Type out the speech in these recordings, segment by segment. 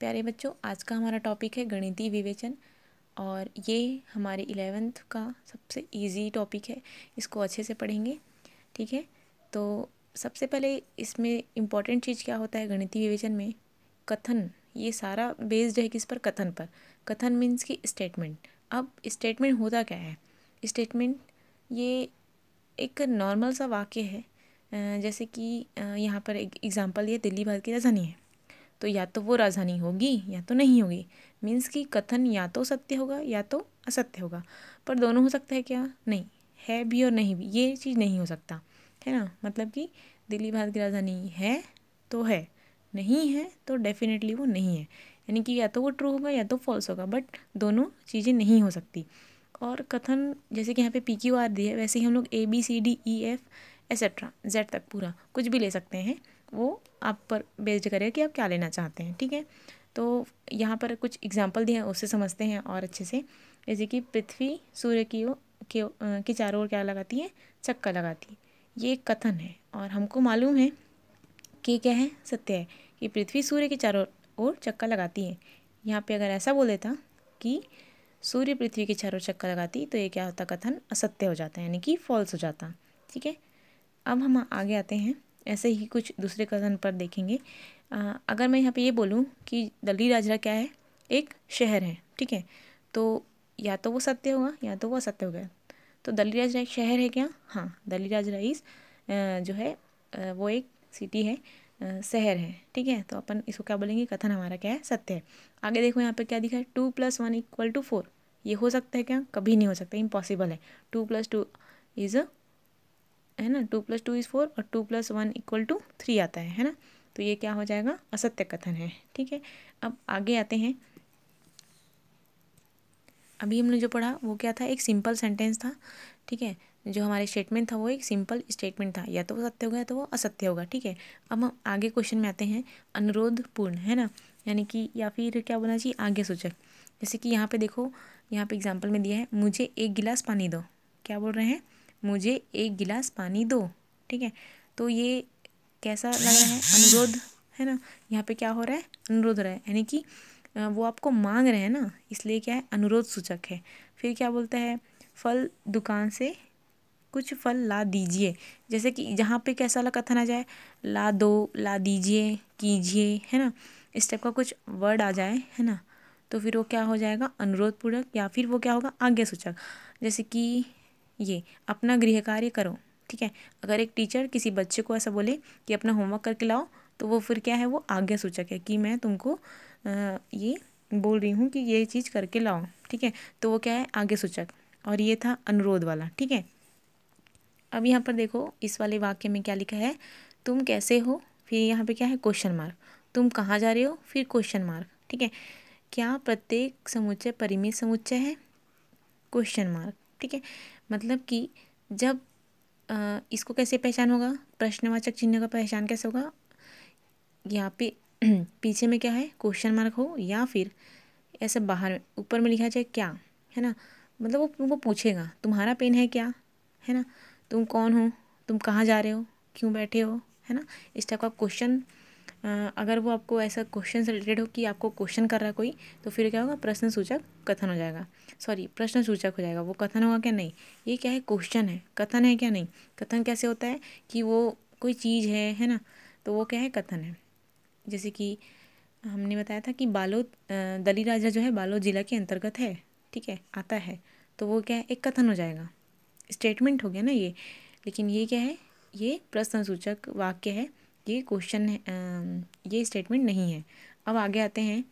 प्यारे बच्चों आज का हमारा टॉपिक है गणितीय विवेचन और ये हमारे इलेवेंथ का सबसे इजी टॉपिक है इसको अच्छे से पढ़ेंगे ठीक है तो सबसे पहले इसमें इम्पॉर्टेंट चीज़ क्या होता है गणितीय विवेचन में कथन ये सारा बेस्ड है किस पर कथन पर कथन मीन्स की स्टेटमेंट अब स्टेटमेंट होता क्या है स्टेटमेंट ये एक नॉर्मल सा वाक्य है जैसे कि यहाँ पर एक एग्ज़ाम्पल ये दिल्ली भारत की राजधानी है तो या तो वो राजधानी होगी या तो नहीं होगी मीन्स कि कथन या तो सत्य होगा या तो असत्य होगा पर दोनों हो सकता है क्या नहीं है भी और नहीं भी ये चीज़ नहीं हो सकता है ना मतलब कि दिल्ली भारत की राजधानी है तो है नहीं है तो डेफिनेटली वो नहीं है यानी कि या तो वो ट्रू होगा या तो फॉल्स होगा बट दोनों चीज़ें नहीं हो सकती और कथन जैसे कि यहाँ पे पी क्यू आर दी है वैसे ही हम लोग A B C D E F etcetera Z तक पूरा कुछ भी ले सकते हैं वो आप पर बेस्ड करेगा कि आप क्या लेना चाहते हैं ठीक है तो यहाँ पर कुछ एग्जाम्पल दिए हैं उससे समझते हैं और अच्छे से जैसे कि पृथ्वी सूर्य की के चारों ओर क्या लगाती है चक्का लगाती है ये एक कथन है और हमको मालूम है कि क्या है सत्य है कि पृथ्वी सूर्य के चारों ओर चक्का लगाती है यहाँ पे अगर ऐसा बोले था कि सूर्य पृथ्वी के चारों चक्का लगाती तो ये क्या होता कथन असत्य हो जाता है यानी कि फॉल्स हो जाता ठीक है अब हम आगे आते हैं ऐसे ही कुछ दूसरे कथन पर देखेंगे आ, अगर मैं यहाँ पे ये बोलूँ कि दली राजरा क्या है एक शहर है ठीक है तो या तो वो सत्य होगा या तो वो असत्य गया तो दली राजरा एक शहर है क्या हाँ दली राजरा इस जो है वो एक सिटी है शहर है ठीक है तो अपन इसको क्या बोलेंगे कथन हमारा क्या है सत्य है आगे देखो यहाँ पर क्या दिखा है two plus one equal to four ये हो सकता है क्या कभी नहीं हो सकता इम्पॉसिबल है टू प्लस टू इज़ है ना two plus two is four और two plus one equal to three आता है है ना तो ये क्या हो जाएगा असत्य कथन है ठीक है अब आगे आते हैं अभी हमने जो पढ़ा वो क्या था एक सिंपल सेंटेंस था ठीक है जो हमारे स्टेटमेंट था वो एक सिंपल स्टेटमेंट था या तो वो सत्य होगा या तो वो असत्य होगा ठीक है अब हम आगे क्वेश्चन में आते हैं अनुरोध पूर्ण है ना यानी कि या फिर क्या बोलना चाहिए आगे सूचक जैसे कि यहाँ पे देखो यहाँ पे एग्जाम्पल में दिया है मुझे एक गिलास पानी दो क्या बोल रहे हैं मुझे एक गिलास पानी दो ठीक है तो ये कैसा लग रहा है अनुरोध है ना यहाँ पे क्या हो रहा है अनुरोध हो रहा है यानी कि वो आपको मांग रहे हैं ना इसलिए क्या है अनुरोध सूचक है फिर क्या बोलता है फल दुकान से कुछ फल ला दीजिए जैसे कि जहाँ पे कैसा लगा कथन आ जाए ला दो ला दीजिए कीजिए है ना इस टाइप का कुछ वर्ड आ जाए है ना तो फिर वो क्या हो जाएगा अनुरोध पूर्वक या फिर वो क्या होगा आज्ञा सूचक जैसे कि ये अपना गृह कार्य करो ठीक है अगर एक टीचर किसी बच्चे को ऐसा बोले कि अपना होमवर्क करके लाओ तो वो फिर क्या है वो आज्ञा सूचक है कि मैं तुमको ये बोल रही हूँ कि ये चीज़ करके लाओ ठीक है तो वो क्या है आज्ञा सूचक और ये था अनुरोध वाला ठीक है अब यहाँ पर देखो इस वाले वाक्य में क्या लिखा है तुम कैसे हो फिर यहाँ पे क्या है क्वेश्चन मार्क तुम कहाँ जा रहे हो फिर क्वेश्चन मार्क ठीक है क्या प्रत्येक समुच्चय परिमित समुच्चय है क्वेश्चन मार्क ठीक है मतलब कि जब आ, इसको कैसे पहचान होगा प्रश्नवाचक चिन्ह का पहचान कैसे होगा यहाँ पे पीछे में क्या है क्वेश्चन मार्क हो या फिर ऐसा बाहर में ऊपर में लिखा जाए क्या है ना मतलब वो वो पूछेगा तुम्हारा पेन है क्या है ना तुम कौन हो तुम कहाँ जा रहे हो क्यों बैठे हो है ना इस टाइप का क्वेश्चन अगर वो आपको ऐसा क्वेश्चन से रिलेटेड हो कि आपको क्वेश्चन कर रहा है कोई तो फिर क्या होगा प्रश्न सूचक कथन हो जाएगा सॉरी प्रश्न सूचक हो जाएगा वो कथन होगा क्या नहीं ये क्या है क्वेश्चन है कथन है क्या नहीं कथन कैसे होता है कि वो कोई चीज़ है है ना तो वो क्या है कथन है जैसे कि हमने बताया था कि बालोद दली राजा जो है बालोद ज़िला के अंतर्गत है ठीक है आता है तो वो क्या है एक कथन हो जाएगा स्टेटमेंट हो गया ना ये लेकिन ये क्या है ये प्रश्न सूचक वाक्य है ये क्वेश्चन ये स्टेटमेंट नहीं है अब आगे आते हैं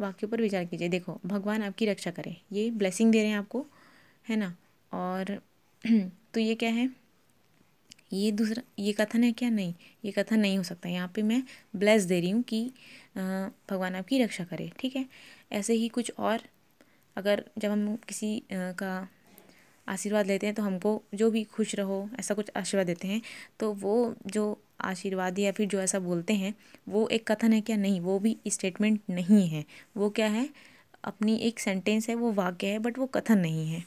वाक्य पर विचार कीजिए देखो भगवान आपकी रक्षा करें ये ब्लेसिंग दे रहे हैं आपको है ना और तो ये क्या है ये दूसरा ये कथन है क्या नहीं ये कथन नहीं हो सकता यहाँ पे मैं ब्लेस दे रही हूँ कि भगवान आपकी रक्षा करे ठीक है ऐसे ही कुछ और अगर जब हम किसी का आशीर्वाद लेते हैं तो हमको जो भी खुश रहो ऐसा कुछ आशीर्वाद देते हैं तो वो जो आशीर्वाद या फिर जो ऐसा बोलते हैं वो एक कथन है क्या नहीं वो भी स्टेटमेंट नहीं है वो क्या है अपनी एक सेंटेंस है वो वाक्य है बट वो कथन नहीं है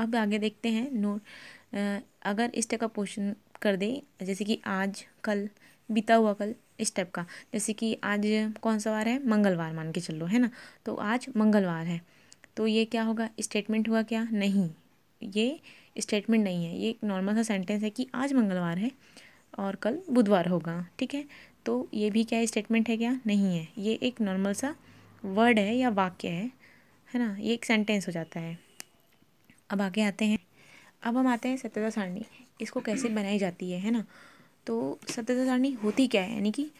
अब आगे देखते हैं नोट अगर इस टाइप का क्वेश्चन कर दे जैसे कि आज कल बीता हुआ कल इस टाइप का जैसे कि आज कौन सा वार है मंगलवार मान के चलो है ना तो आज मंगलवार है तो ये क्या होगा स्टेटमेंट हुआ क्या नहीं ये स्टेटमेंट नहीं है ये एक नॉर्मल सा सेंटेंस है कि आज मंगलवार है और कल बुधवार होगा ठीक है तो ये भी क्या स्टेटमेंट है क्या नहीं है ये एक नॉर्मल सा वर्ड है या वाक्य है है ना ये एक सेंटेंस हो जाता है अब आगे आते हैं अब हम आते हैं सत्यता सारणी इसको कैसे बनाई जाती है है ना तो सत्यता सारणी होती क्या है यानी कि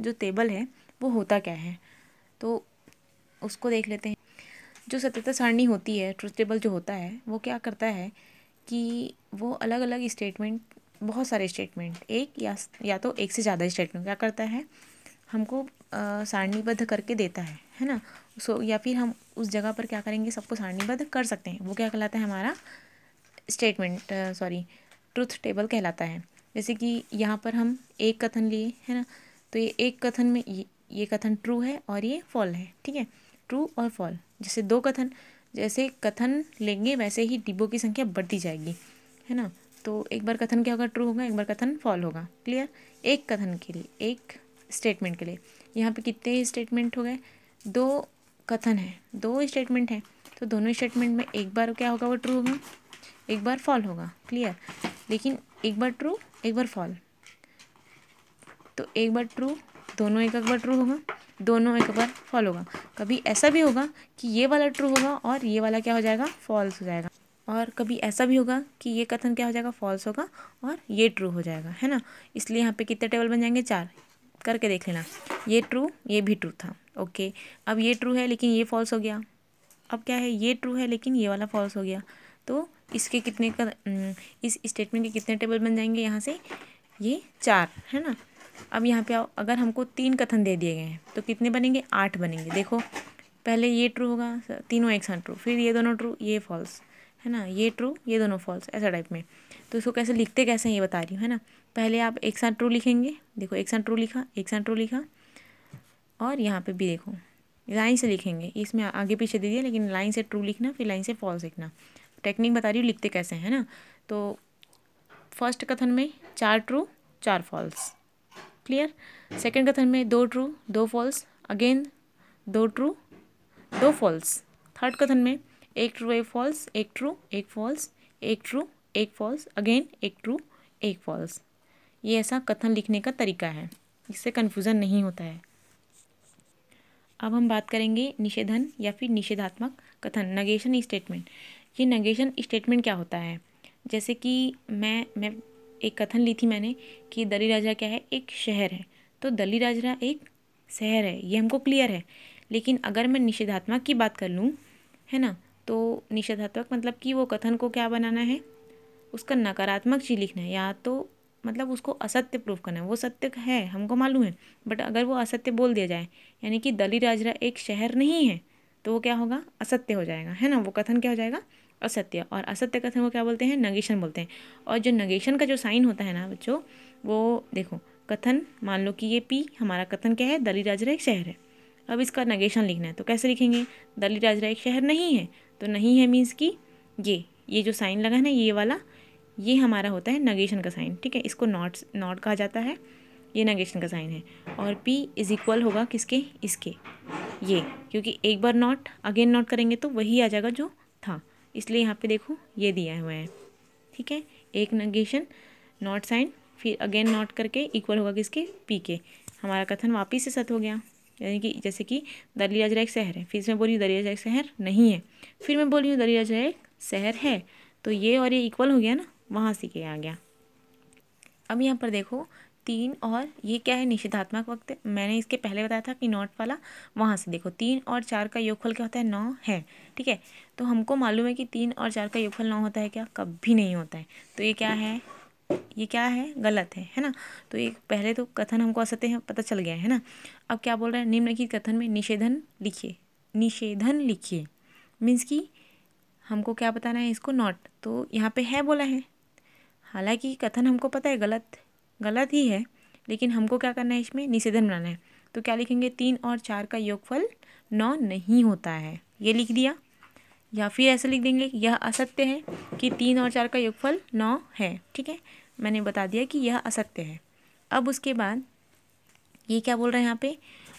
जो टेबल है वो होता क्या है तो उसको देख लेते हैं जो सत्यता सारणी होती है ट्रुथ टेबल जो होता है वो क्या करता है कि वो अलग अलग स्टेटमेंट बहुत सारे स्टेटमेंट एक या या तो एक से ज़्यादा स्टेटमेंट क्या करता है हमको सारणीबद्ध करके देता है है ना सो या फिर हम उस जगह पर क्या करेंगे सबको सारणीबद्ध कर सकते हैं वो क्या कहलाता है हमारा स्टेटमेंट सॉरी ट्रुथ टेबल कहलाता है जैसे कि यहाँ पर हम एक कथन लिए है ना तो ये एक कथन में ये ये कथन ट्रू है और ये फॉल है ठीक है ट्रू और फॉल जैसे दो कथन जैसे कथन लेंगे वैसे ही डिब्बों की संख्या बढ़ती जाएगी है ना तो एक बार कथन क्या होगा ट्रू होगा एक बार कथन फॉल होगा क्लियर एक कथन के लिए एक स्टेटमेंट के लिए यहाँ पे कितने स्टेटमेंट हो गए दो कथन है दो स्टेटमेंट हैं तो दोनों स्टेटमेंट में एक बार क्या होगा वो ट्रू होगा एक बार फॉल होगा क्लियर लेकिन एक बार ट्रू एक बार फॉल तो एक बार ट्रू दोनों एक एक बार ट्रू होगा दोनों एक बार फॉल होगा कभी ऐसा भी होगा कि ये वाला ट्रू होगा और ये वाला क्या हो जाएगा फॉल्स हो जाएगा और कभी ऐसा भी होगा कि ये कथन क्या हो जाएगा फॉल्स होगा और ये ट्रू हो जाएगा है ना इसलिए यहाँ पे कितने टेबल बन जाएंगे चार करके देख लेना ये ट्रू ये भी ट्रू था ओके अब ये ट्रू है लेकिन ये फॉल्स हो गया अब क्या है ये ट्रू है लेकिन ये वाला फॉल्स हो गया तो इसके कितने इस स्टेटमेंट के कितने टेबल बन जाएंगे यहाँ से ये चार है ना अब यहाँ पे आओ अगर हमको तीन कथन दे दिए गए हैं तो कितने बनेंगे आठ बनेंगे देखो पहले ये ट्रू होगा तीनों एक साथ ट्रू फिर ये दोनों ट्रू ये फॉल्स है ना ये ट्रू ये दोनों फॉल्स ऐसा टाइप में तो इसको कैसे लिखते कैसे हैं ये बता रही हूँ है ना पहले आप एक साथ ट्रू लिखेंगे देखो एक साथ ट्रू लिखा एक साथ ट्रू लिखा और यहाँ पे भी देखो लाइन से लिखेंगे इसमें आगे पीछे दे दिया लेकिन लाइन से ट्रू लिखना फिर लाइन से फॉल्स लिखना टेक्निक बता रही हूँ लिखते कैसे हैं ना तो फर्स्ट कथन में चार ट्रू चार फॉल्स क्लियर सेकेंड कथन में दो ट्रू दो फॉल्स अगेन दो ट्रू दो फॉल्स थर्ड कथन में एक ट्रू एक फॉल्स एक ट्रू एक फॉल्स एक ट्रू एक फॉल्स अगेन एक ट्रू एक फॉल्स ये ऐसा कथन लिखने का तरीका है इससे कन्फ्यूज़न नहीं होता है अब हम बात करेंगे निषेधन या फिर निषेधात्मक कथन नगेशन स्टेटमेंट ये नगेशन स्टेटमेंट क्या होता है जैसे कि मैं मैं एक कथन ली थी मैंने कि दली राजरा क्या है एक शहर है तो दली राजरा एक शहर है ये हमको क्लियर है लेकिन अगर मैं निषेधात्मक की बात कर लूँ है ना तो निषेधात्मक मतलब कि वो कथन को क्या बनाना है उसका नकारात्मक चीज़ लिखना है या तो मतलब उसको असत्य प्रूफ करना है वो सत्य है हमको मालूम है बट अगर वो असत्य बोल दिया जाए यानी कि दली राजरा एक शहर नहीं है तो वो क्या होगा असत्य हो जाएगा है ना वो कथन क्या हो जाएगा असत्य और असत्य कथन को क्या बोलते हैं नगेशन बोलते हैं और जो नगेशन का जो साइन होता है ना बच्चों वो देखो कथन मान लो कि ये पी हमारा कथन क्या है दली राजरा एक शहर है अब इसका नगेशन लिखना है तो कैसे लिखेंगे दली राजरा एक शहर नहीं है तो नहीं है मीन्स कि ये ये जो साइन लगा है ना ये वाला ये हमारा होता है नगेशन का साइन ठीक है इसको नॉट नॉट कहा जाता है ये नगेशन का साइन है और पी इज़ इक्वल होगा किसके इसके ये क्योंकि एक बार नॉट अगेन नॉट करेंगे तो वही आ जाएगा जो इसलिए यहाँ पे देखो ये दिया हुआ है ठीक है एक नगेशन नॉट साइन फिर अगेन नॉट करके इक्वल होगा किसके पी के हमारा कथन वापिस से सत हो गया यानी कि जैसे कि दरिया जरा एक शहर है फिर मैं बोल रही हूँ दरिया जरा एक शहर नहीं है फिर मैं बोल रही हूँ दरिया जरा एक शहर है तो ये और ये इक्वल हो गया ना वहाँ से के आ गया अब यहाँ पर देखो तीन और ये क्या है निषेधात्मक वक्त मैंने इसके पहले बताया था कि नॉट वाला वहाँ से देखो तीन और चार का योगफल क्या होता है नौ है ठीक है तो हमको मालूम है कि तीन और चार का योगफल नौ होता है क्या कभी नहीं होता है तो ये क्या है ये क्या है गलत है है ना तो ये पहले तो कथन हमको असत्य है पता चल गया है ना अब क्या बोल रहे हैं निम्नलिखित कथन में निषेधन लिखिए निषेधन लिखिए मीन्स कि हमको क्या बताना है इसको नॉट तो यहाँ पे है बोला है हालांकि कथन हमको पता है गलत गलत ही है लेकिन हमको क्या करना है इसमें निषेधन बनाना है तो क्या लिखेंगे तीन और चार का योगफल नौ नहीं होता है ये लिख दिया या फिर ऐसे लिख देंगे यह असत्य है कि तीन और चार का योगफल नौ है ठीक है मैंने बता दिया कि यह असत्य है अब उसके बाद ये क्या बोल रहे हैं यहाँ पे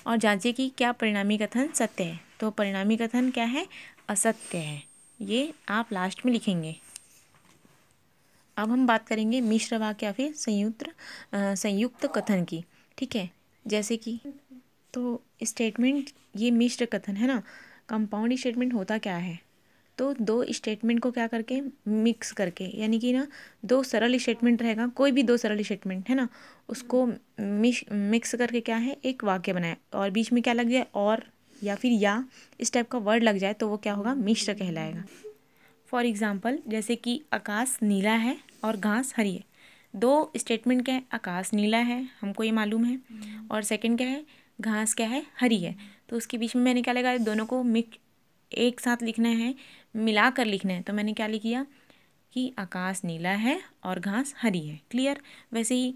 और जांचिए कि क्या परिणामी कथन सत्य है तो परिणामी कथन क्या है असत्य है ये आप लास्ट में लिखेंगे अब हम बात करेंगे मिश्र वाक्य या फिर संयुक्त संयुक्त कथन की ठीक है जैसे कि तो स्टेटमेंट ये मिश्र कथन है ना कंपाउंड स्टेटमेंट होता क्या है तो दो स्टेटमेंट को क्या करके मिक्स करके यानी कि ना दो सरल स्टेटमेंट रहेगा कोई भी दो सरल स्टेटमेंट है ना उसको मिक्स करके क्या है एक वाक्य बनाए और बीच में क्या लग जाए और या फिर या इस टाइप का वर्ड लग जाए तो वो क्या होगा मिश्र कहलाएगा फॉर एग्ज़ाम्पल जैसे कि आकाश नीला है और घास हरी है दो स्टेटमेंट क्या है आकाश नीला है हमको ये मालूम है और सेकंड क्या है घास क्या है हरी है तो उसके बीच में मैंने क्या लगा दोनों को मिक एक साथ लिखना है मिला कर लिखना है तो मैंने क्या लिख दिया कि आकाश नीला है और घास हरी है क्लियर वैसे ही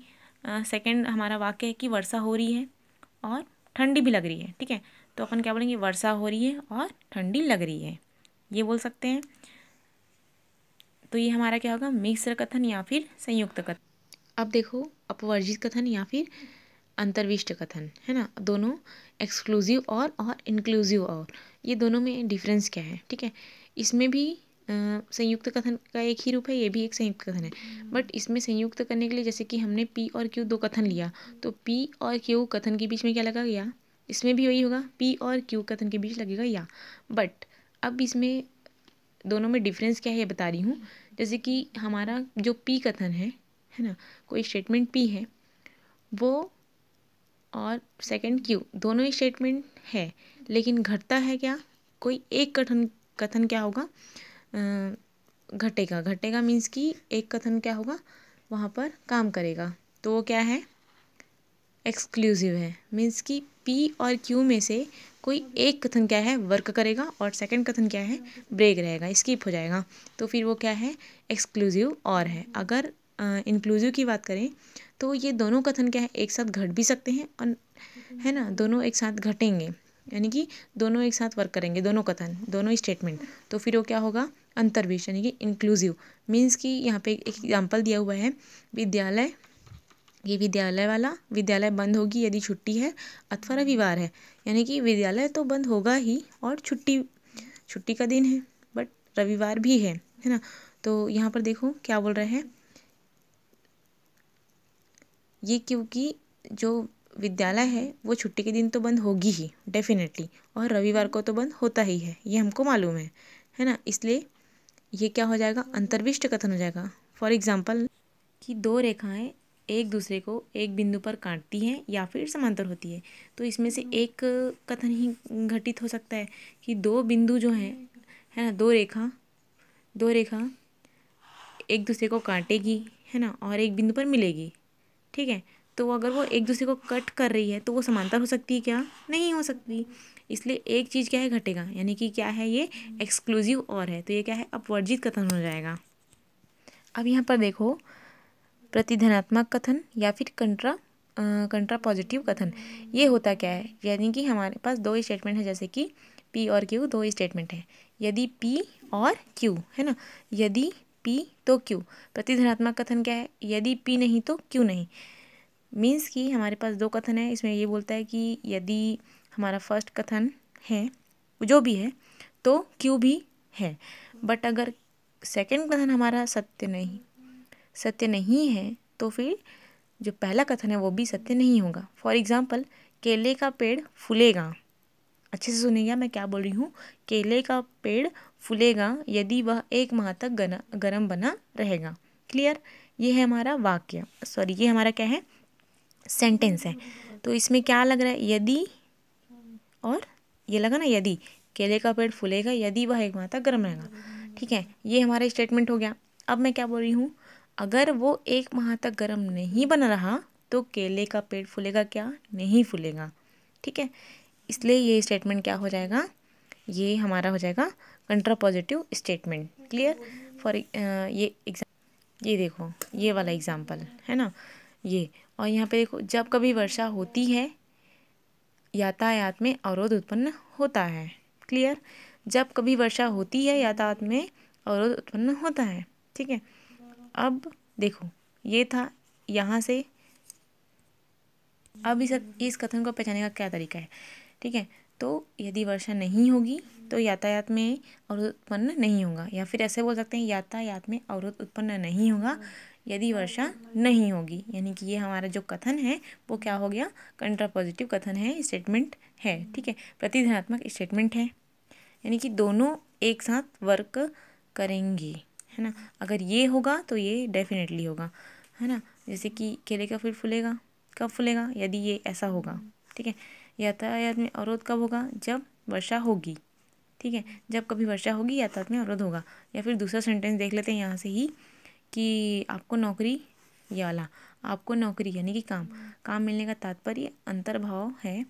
सेकंड हमारा वाक्य है कि वर्षा हो रही है और ठंडी भी लग रही है ठीक है तो अपन क्या बोलेंगे वर्षा हो रही है और ठंडी लग रही है ये बोल सकते हैं तो ये हमारा क्या होगा मिश्र कथन या फिर संयुक्त कथन अब देखो अपवर्जित कथन या फिर अंतर्विष्ट कथन है ना दोनों एक्सक्लूसिव और और इंक्लूसिव और ये दोनों में डिफरेंस क्या है ठीक है इसमें भी संयुक्त कथन का एक ही रूप है ये भी एक संयुक्त कथन है बट इसमें संयुक्त करने के लिए जैसे कि हमने पी और क्यू दो कथन लिया तो पी और क्यू कथन के बीच में क्या लगा गया इसमें भी वही होगा पी और क्यू कथन के बीच लगेगा या बट अब इसमें दोनों में डिफरेंस क्या है ये बता रही हूँ जैसे कि हमारा जो पी कथन है है ना कोई स्टेटमेंट पी है वो और सेकंड क्यू दोनों ही स्टेटमेंट है लेकिन घटता है क्या कोई एक कथन कथन क्या होगा घटेगा घटेगा मीन्स कि एक कथन क्या होगा वहाँ पर काम करेगा तो वो क्या है एक्सक्लूसिव है मीन्स कि पी और क्यू में से कोई एक कथन क्या है वर्क करेगा और सेकंड कथन क्या है ब्रेक रहेगा स्किप हो जाएगा तो फिर वो क्या है एक्सक्लूसिव और है अगर इंक्लूसिव की बात करें तो ये दोनों कथन क्या है एक साथ घट भी सकते हैं और है ना दोनों एक साथ घटेंगे यानी कि दोनों एक साथ वर्क करेंगे दोनों कथन दोनों स्टेटमेंट तो फिर वो क्या होगा अंतर्वेश यानी कि इंक्लूसिव मीन्स कि यहाँ पे एक एग्जाम्पल दिया हुआ है विद्यालय ये विद्यालय वाला विद्यालय बंद होगी यदि छुट्टी है अथवा रविवार है यानी कि विद्यालय तो बंद होगा ही और छुट्टी छुट्टी का दिन है बट रविवार भी है है ना तो यहाँ पर देखो क्या बोल रहे हैं ये क्योंकि जो विद्यालय है वो छुट्टी के दिन तो बंद होगी ही डेफिनेटली और रविवार को तो बंद होता ही है ये हमको मालूम है है ना इसलिए ये क्या हो जाएगा अंतर्विष्ट कथन हो जाएगा फॉर एग्ज़ाम्पल कि दो रेखाएं एक दूसरे को एक बिंदु पर काटती हैं या फिर समांतर होती है तो इसमें से हाँ। एक कथन ही घटित हो सकता है कि दो बिंदु जो हैं है ना दो रेखा दो रेखा एक दूसरे को काटेगी है ना और एक बिंदु पर मिलेगी ठीक है तो अगर वो एक दूसरे को कट कर रही है तो वो समांतर हो सकती है क्या नहीं हो सकती इसलिए एक चीज़ क्या है घटेगा यानी कि क्या है ये एक्सक्लूसिव हाँ। और है तो ये क्या है अपवर्जित कथन हो जाएगा अब यहाँ पर देखो प्रतिधनात्मक कथन या फिर कंट्रा कंट्रा पॉजिटिव कथन ये होता क्या है यानी कि हमारे पास दो स्टेटमेंट है जैसे कि पी और क्यू दो स्टेटमेंट हैं यदि पी और क्यू है ना यदि पी तो क्यू प्रतिधनात्मक कथन क्या है यदि पी नहीं तो क्यू नहीं मीन्स कि हमारे पास दो कथन है इसमें ये बोलता है कि यदि हमारा फर्स्ट कथन है जो भी है तो क्यू भी है बट अगर सेकेंड कथन हमारा सत्य नहीं सत्य नहीं है तो फिर जो पहला कथन है वो भी सत्य नहीं होगा फॉर एग्ज़ाम्पल केले का पेड़ फूलेगा अच्छे से सुनिएगा मैं क्या बोल रही हूँ केले का पेड़ फूलेगा यदि वह एक माह तक गना गर्म बना रहेगा क्लियर ये है हमारा वाक्य सॉरी ये हमारा क्या है सेंटेंस है तो इसमें क्या लग रहा है यदि और ये लगा ना यदि केले का पेड़ फूलेगा यदि वह एक माह तक गर्म रहेगा ठीक है ये हमारा स्टेटमेंट हो गया अब मैं क्या बोल रही हूँ अगर वो एक माह तक गर्म नहीं बन रहा तो केले का पेड़ फूलेगा क्या नहीं फूलेगा ठीक है इसलिए ये स्टेटमेंट क्या हो जाएगा ये हमारा हो जाएगा पॉजिटिव स्टेटमेंट क्लियर फॉर ये एग्जाम ये देखो ये वाला एग्जाम्पल है ना ये और यहाँ पे देखो जब कभी वर्षा होती है यातायात में अवरोध उत्पन्न होता है क्लियर जब कभी वर्षा होती है यातायात में अवरोध उत्पन्न होता है ठीक है अब देखो ये था यहाँ से अब इस इस कथन को पहचाने का क्या तरीका है ठीक है तो यदि वर्षा नहीं होगी तो यातायात में अवरोध उत्पन्न नहीं होगा या फिर ऐसे बोल सकते हैं यातायात में अवरोध उत्पन्न नहीं होगा यदि वर्षा नहीं होगी यानी कि ये हमारा जो कथन है वो क्या हो गया कंट्रा पॉजिटिव कथन है स्टेटमेंट है ठीक है प्रतिधनात्मक स्टेटमेंट है यानी कि दोनों एक साथ वर्क करेंगे है ना अगर ये होगा तो ये डेफिनेटली होगा है ना जैसे कि केले का फिर फूलेगा कब फूलेगा यदि ये ऐसा होगा ठीक है यातायात में अवरोध कब होगा जब वर्षा होगी ठीक है जब कभी वर्षा होगी यातायात में अवरोध होगा या फिर दूसरा सेंटेंस देख लेते हैं यहाँ से ही कि आपको नौकरी या वाला आपको नौकरी यानी कि काम काम मिलने का तात्पर्य अंतर्भाव है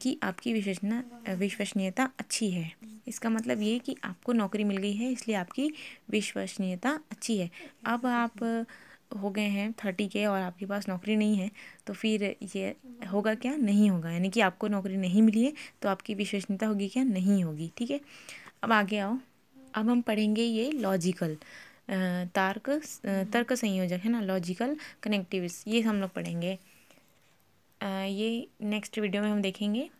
कि आपकी विश्वसना विश्वसनीयता अच्छी है इसका मतलब ये कि आपको नौकरी मिल गई है इसलिए आपकी विश्वसनीयता अच्छी है अब आप हो गए हैं थर्टी के और आपके पास नौकरी नहीं है तो फिर ये होगा क्या नहीं होगा यानी कि आपको नौकरी नहीं मिली है तो आपकी विश्वसनीयता होगी क्या नहीं होगी ठीक है अब आगे आओ अब हम पढ़ेंगे ये लॉजिकल तार्क तर्क संयोजक है ना लॉजिकल कनेक्टिविस ये हम लोग पढ़ेंगे ये नेक्स्ट वीडियो में हम देखेंगे